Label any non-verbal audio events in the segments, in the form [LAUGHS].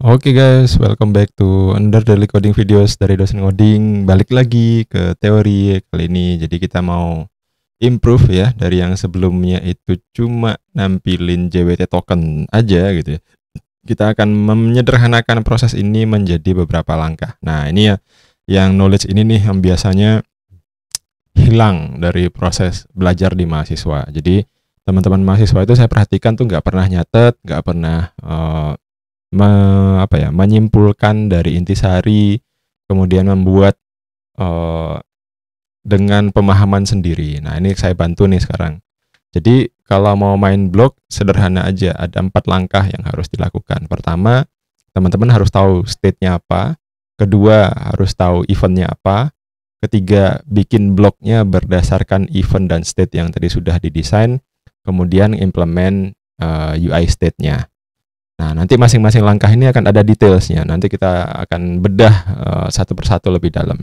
Oke okay guys, welcome back to Under the Coding Videos dari dosen coding. Balik lagi ke teori kali ini. Jadi kita mau improve ya dari yang sebelumnya itu cuma nampilin JWT token aja gitu ya. Kita akan menyederhanakan proses ini menjadi beberapa langkah. Nah, ini ya yang knowledge ini nih yang biasanya hilang dari proses belajar di mahasiswa. Jadi teman-teman mahasiswa itu saya perhatikan tuh nggak pernah nyatet, nggak pernah uh, me, apa ya menyimpulkan dari intisari kemudian membuat uh, dengan pemahaman sendiri. Nah ini saya bantu nih sekarang. Jadi kalau mau main blog sederhana aja ada empat langkah yang harus dilakukan. Pertama teman-teman harus tahu state-nya apa. Kedua harus tahu event-nya apa. Ketiga bikin blognya berdasarkan event dan state yang tadi sudah didesain. Kemudian implement uh, eh, UI state-nya. Nah, nanti masing-masing langkah ini akan ada detailsnya. Nanti kita akan bedah uh, satu persatu lebih dalam.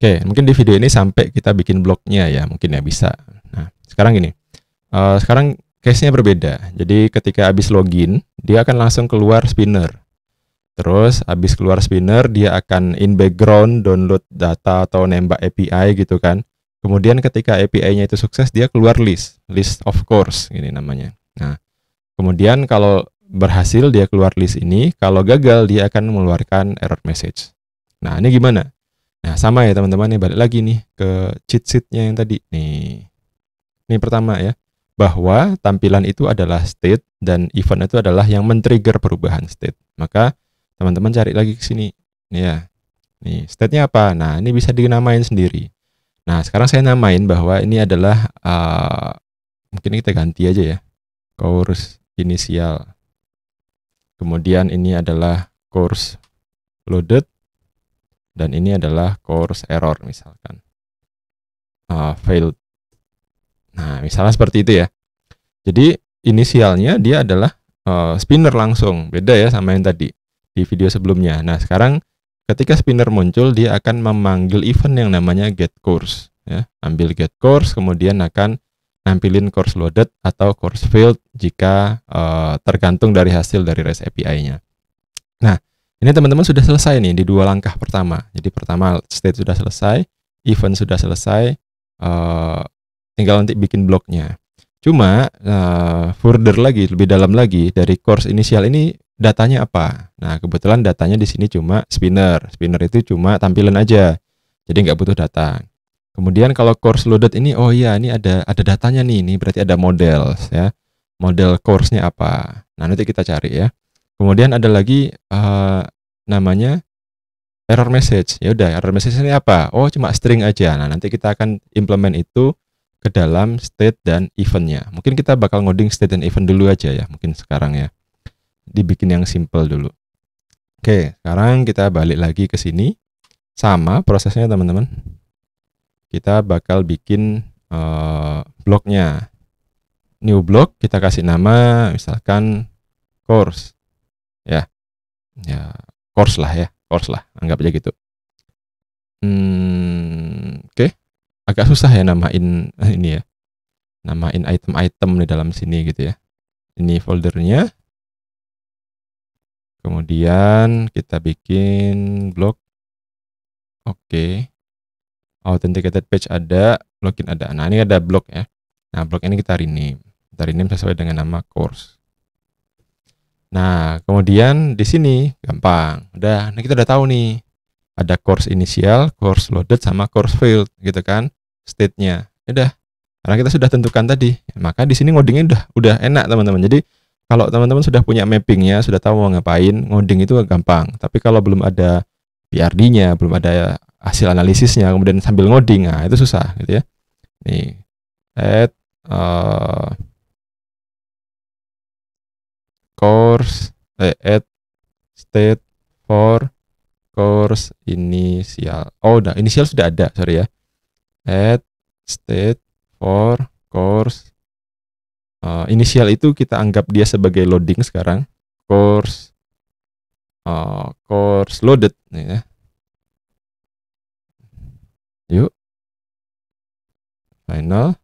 Oke, mungkin di video ini sampai kita bikin blognya ya, mungkin ya bisa. Nah, sekarang gini. Uh, sekarang case-nya berbeda. Jadi ketika habis login, dia akan langsung keluar spinner. Terus habis keluar spinner, dia akan in background download data atau nembak API gitu kan. Kemudian ketika API-nya itu sukses, dia keluar list, list of course ini namanya. Nah, Kemudian kalau berhasil dia keluar list ini, kalau gagal dia akan mengeluarkan error message. Nah ini gimana? Nah sama ya teman-teman, nih balik lagi nih ke cheat sheetnya yang tadi. Nih, ini pertama ya, bahwa tampilan itu adalah state dan event itu adalah yang men-trigger perubahan state. Maka teman-teman cari lagi ke sini. Nih Ya, nih state-nya apa? Nah ini bisa dinamain sendiri. Nah sekarang saya namain bahwa ini adalah uh, mungkin kita ganti aja ya. Course inisial. Kemudian ini adalah course loaded dan ini adalah course error misalkan uh, failed. Nah misalnya seperti itu ya. Jadi inisialnya dia adalah uh, spinner langsung beda ya sama yang tadi di video sebelumnya. Nah sekarang ketika spinner muncul dia akan memanggil event yang namanya get course ya ambil get course kemudian akan nampilin course loaded atau course filled jika uh, tergantung dari hasil dari REST API-nya. Nah, ini teman-teman sudah selesai nih di dua langkah pertama. Jadi pertama state sudah selesai, event sudah selesai, uh, tinggal nanti bikin bloknya. Cuma uh, further lagi, lebih dalam lagi dari course inisial ini datanya apa? Nah, kebetulan datanya di sini cuma spinner. Spinner itu cuma tampilan aja. Jadi nggak butuh data. Kemudian kalau course loaded ini oh iya ini ada ada datanya nih ini berarti ada model ya. Model course-nya apa. Nah, nanti kita cari ya. Kemudian ada lagi uh, namanya error message. Ya udah, error message ini apa? Oh, cuma string aja. Nah, nanti kita akan implement itu ke dalam state dan eventnya. Mungkin kita bakal ngoding state dan event dulu aja ya, mungkin sekarang ya. Dibikin yang simple dulu. Oke, sekarang kita balik lagi ke sini. Sama prosesnya teman-teman kita bakal bikin uh, blognya. New blog kita kasih nama misalkan course. Ya. Ya, course lah ya, course lah, anggap aja gitu. Hmm, oke. Okay. Agak susah ya namain eh, ini ya. Namain item-item di dalam sini gitu ya. Ini foldernya. Kemudian kita bikin blog. Oke. Okay authenticated page ada, login ada. Nah, ini ada blog ya. Nah, blog ini kita rename. Kita rename sesuai dengan nama course. Nah, kemudian di sini gampang. Udah, nah kita udah tahu nih. Ada course initial, course loaded sama course field gitu kan state-nya. Ya udah. Karena kita sudah tentukan tadi. Maka di sini ngodingnya udah udah enak, teman-teman. Jadi kalau teman-teman sudah punya mappingnya, sudah tahu mau ngapain, ngoding itu gampang. Tapi kalau belum ada PRD-nya, belum ada hasil analisisnya kemudian sambil ngoding nah itu susah gitu ya nih add uh, eh, course eh, add state for course initial oh udah initial sudah ada sorry ya add state for course uh, initial itu kita anggap dia sebagai loading sekarang course uh, course loaded nih ya Yuk. Final.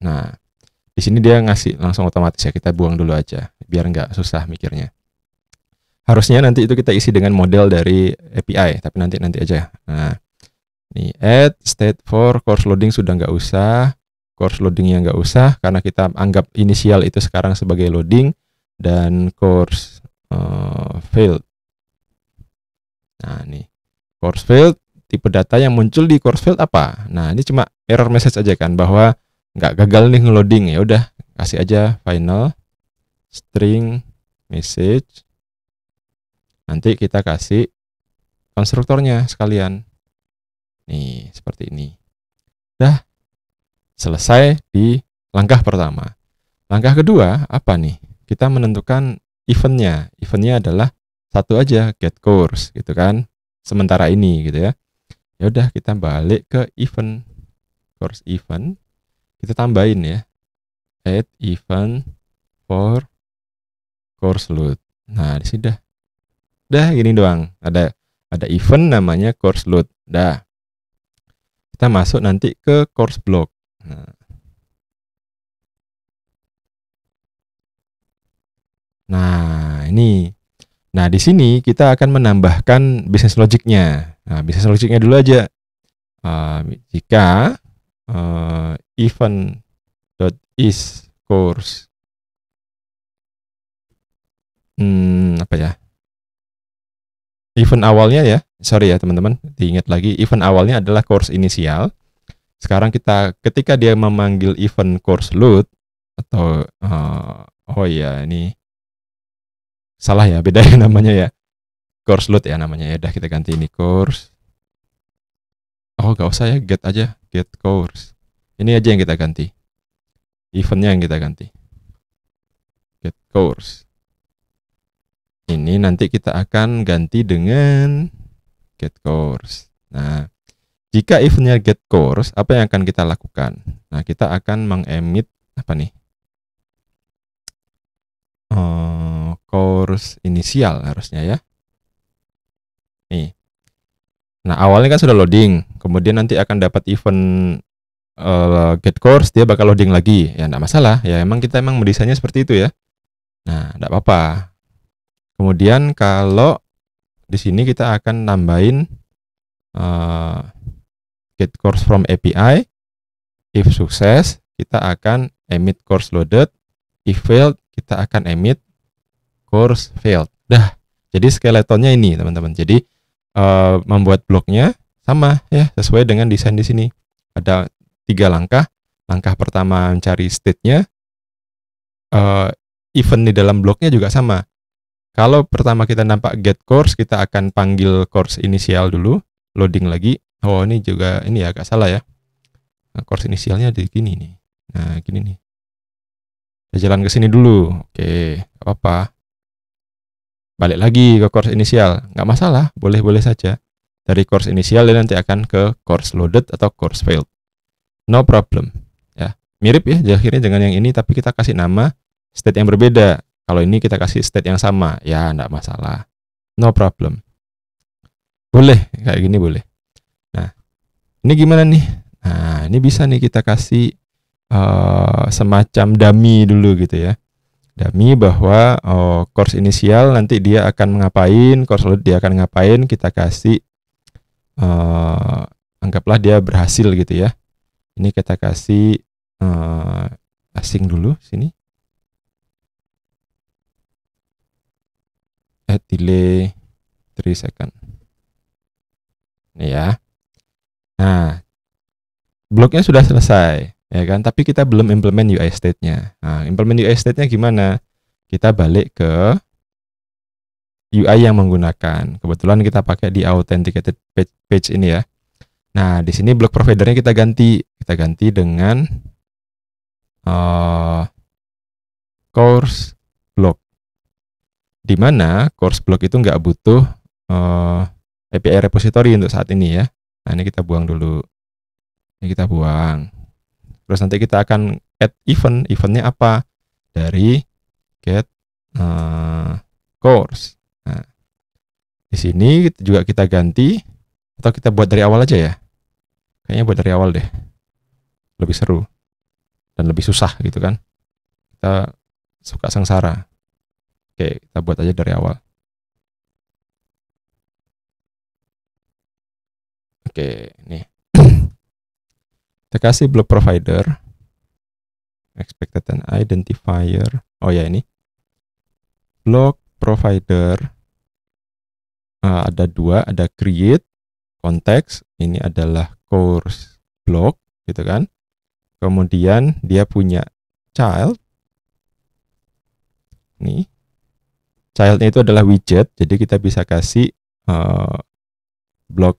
Nah, di sini dia ngasih langsung otomatis ya, kita buang dulu aja, biar nggak susah mikirnya. Harusnya nanti itu kita isi dengan model dari API, tapi nanti nanti aja. Ya. Nah, ini add state for course loading sudah nggak usah, course loading yang nggak usah karena kita anggap inisial itu sekarang sebagai loading dan course uh, eh, failed. Nah, ini Course field, tipe data yang muncul di course field apa? Nah, ini cuma error message aja kan bahwa nggak gagal nih loading ya udah kasih aja final string message nanti kita kasih konstruktornya sekalian nih seperti ini dah selesai di langkah pertama langkah kedua apa nih kita menentukan eventnya eventnya adalah satu aja get course gitu kan sementara ini gitu ya ya udah kita balik ke event course event kita tambahin ya add event for course load nah di sini dah dah gini doang ada ada event namanya course load dah kita masuk nanti ke course block nah Nah, ini Nah, di sini kita akan menambahkan bisnis logiknya. Nah, bisnis logiknya dulu aja. Uh, jika uh, event.is .is course hmm, apa ya? Event awalnya ya, sorry ya teman-teman, diingat lagi event awalnya adalah course inisial. Sekarang kita ketika dia memanggil event course load atau uh, oh ya ini salah ya beda ya [LAUGHS] namanya ya course load ya namanya ya udah kita ganti ini course oh gak usah ya get aja get course ini aja yang kita ganti eventnya yang kita ganti get course ini nanti kita akan ganti dengan get course nah jika eventnya get course apa yang akan kita lakukan nah kita akan mengemit apa nih oh, Course inisial harusnya ya. Nih. Nah, awalnya kan sudah loading, kemudian nanti akan dapat event uh, get course dia bakal loading lagi. Ya enggak masalah, ya emang kita emang mendesainnya seperti itu ya. Nah, enggak apa-apa. Kemudian kalau di sini kita akan nambahin uh, get course from API if sukses kita akan emit course loaded if failed kita akan emit course failed. Dah, jadi skeletonnya ini teman-teman. Jadi uh, membuat bloknya sama ya sesuai dengan desain di sini. Ada tiga langkah. Langkah pertama mencari state-nya. Uh, event di dalam bloknya juga sama. Kalau pertama kita nampak get course, kita akan panggil course inisial dulu, loading lagi. Oh ini juga ini ya agak salah ya. Nah, course inisialnya di gini nih. Nah gini nih. Kita jalan ke sini dulu. Oke, apa-apa balik lagi ke course inisial nggak masalah boleh-boleh saja dari course inisial dia nanti akan ke course loaded atau course failed no problem ya mirip ya akhirnya dengan yang ini tapi kita kasih nama state yang berbeda kalau ini kita kasih state yang sama ya nggak masalah no problem boleh kayak gini boleh nah ini gimana nih nah ini bisa nih kita kasih uh, semacam dummy dulu gitu ya dami bahwa oh, course inisial nanti dia akan ngapain, course load dia akan ngapain, kita kasih uh, anggaplah dia berhasil gitu ya. Ini kita kasih uh, asing dulu sini. At delay 3 second. Ini ya. Nah, bloknya sudah selesai ya kan? Tapi kita belum implement UI state-nya. Nah, implement UI state-nya gimana? Kita balik ke UI yang menggunakan. Kebetulan kita pakai di authenticated page, page ini ya. Nah, di sini blog providernya kita ganti, kita ganti dengan uh, course blog Di mana course blog itu nggak butuh uh, eh, API repository untuk saat ini ya. Nah, ini kita buang dulu. Ini kita buang. Terus nanti kita akan add event, eventnya apa? Dari get uh, course. Nah, di sini juga kita ganti atau kita buat dari awal aja ya. Kayaknya buat dari awal deh. Lebih seru dan lebih susah gitu kan. Kita suka sengsara. Oke, kita buat aja dari awal. Oke, nih. Kita kasih block provider. Expected and identifier. Oh ya ini. Block provider. Uh, ada dua, ada create, context Ini adalah course block gitu kan. Kemudian dia punya child. Nih. Childnya itu adalah widget, jadi kita bisa kasih uh, block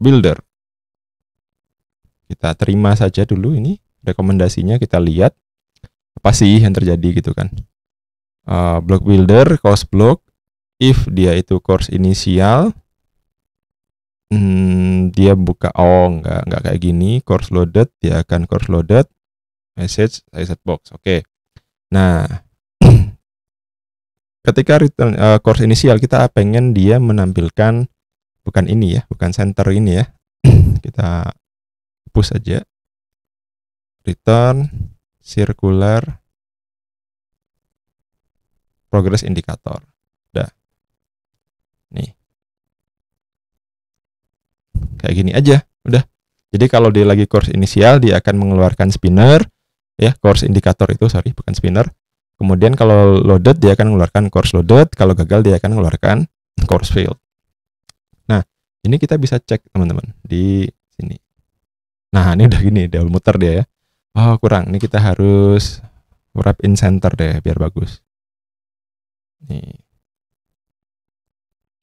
builder kita terima saja dulu ini rekomendasinya kita lihat apa sih yang terjadi gitu kan uh, block builder course block if dia itu course inisial hmm, dia buka oh nggak nggak kayak gini course loaded dia akan course loaded message reset box oke okay. nah [CLEARS THROAT] ketika return uh, course inisial kita pengen dia menampilkan bukan ini ya bukan center ini ya [CLEARS THROAT] kita push aja return circular progress indicator udah nih kayak gini aja udah jadi kalau dia lagi course inisial dia akan mengeluarkan spinner ya course indicator itu sorry bukan spinner kemudian kalau loaded dia akan mengeluarkan course loaded kalau gagal dia akan mengeluarkan course failed nah ini kita bisa cek teman-teman di Nah ini udah gini, udah muter dia ya. Oh kurang, ini kita harus wrap in center deh biar bagus. Nih.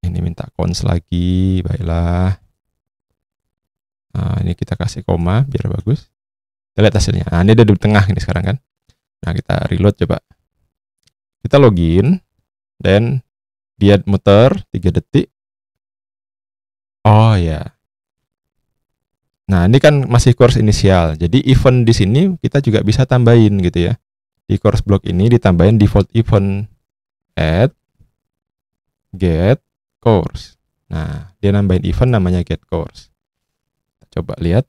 Ini minta cons lagi, baiklah. Nah, ini kita kasih koma biar bagus. Kita lihat hasilnya. Nah, ini udah di tengah ini sekarang kan. Nah, kita reload coba. Kita login, dan dia muter 3 detik. Oh ya, yeah. Nah, ini kan masih course inisial. Jadi event di sini kita juga bisa tambahin gitu ya. Di course block ini ditambahin default event add get course. Nah, dia nambahin event namanya get course. Kita coba lihat.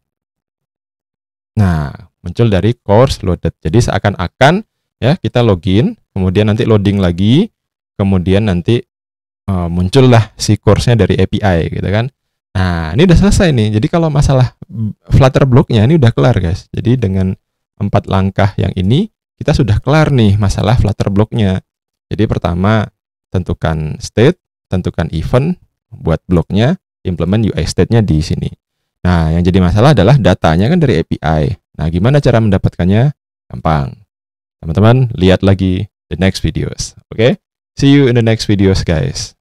Nah, muncul dari course loaded. Jadi seakan-akan ya kita login, kemudian nanti loading lagi, kemudian nanti uh, muncullah si course-nya dari API gitu kan. Nah, ini udah selesai nih. Jadi kalau masalah Flutter blocknya ini udah kelar, guys. Jadi dengan empat langkah yang ini, kita sudah kelar nih masalah Flutter blocknya. Jadi pertama, tentukan state, tentukan event buat blocknya, implement UI state-nya di sini. Nah, yang jadi masalah adalah datanya kan dari API. Nah, gimana cara mendapatkannya? Gampang. Teman-teman, lihat lagi the next videos. Oke? Okay? See you in the next videos, guys.